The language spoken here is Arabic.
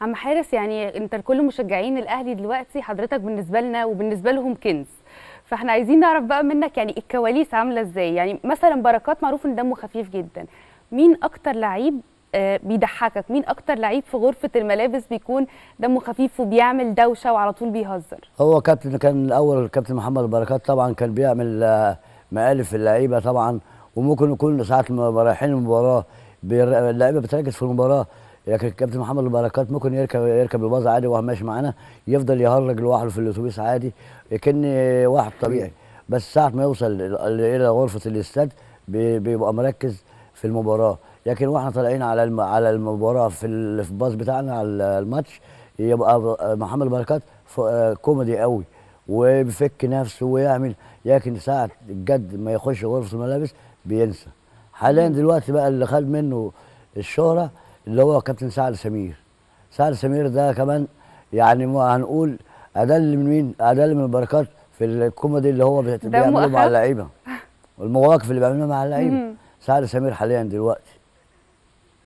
عم حارس يعني انت لكل مشجعين الاهلي دلوقتي حضرتك بالنسبه لنا وبالنسبه لهم كنز فاحنا عايزين نعرف بقى منك يعني الكواليس عامله ازاي يعني مثلا بركات معروف ان دمه خفيف جدا مين اكتر لعيب آه، بيضحكك مين اكتر لعيب في غرفه الملابس بيكون دمه خفيف وبيعمل دوشه وعلى طول بيهزر هو كابتن كان الاول كابتن محمد بركات طبعا كان بيعمل آه، مقالب اللعيبه طبعا وممكن يكون ساعات ما رايحين المباراه اللعيبه بتركز في المباراه لكن الكابتن محمد البركات ممكن يركب يركب الباص عادي وهو ماشي معانا يفضل يهرج لوحده في الاتوبيس عادي كان واحد طبيعي بس ساعه ما يوصل الى غرفه الاستاد بيبقى مركز في المباراه لكن واحنا طالعين على على المباراه في الباص بتاعنا على الماتش يبقى محمد البركات آه، كوميدي قوي وبيفك نفسه ويعمل لكن ساعه الجد ما يخش غرفه الملابس بينسى حاليا دلوقتي بقى اللي خد منه الشهره اللي هو كابتن سعد سمير سعد سمير ده كمان يعني هنقول اقل من مين اقل من البركات في الكوميدي اللي هو بيعمله مع اللعيبه والمواقف اللي بيعملها مع اللعيبه سعد سمير حاليا دلوقتي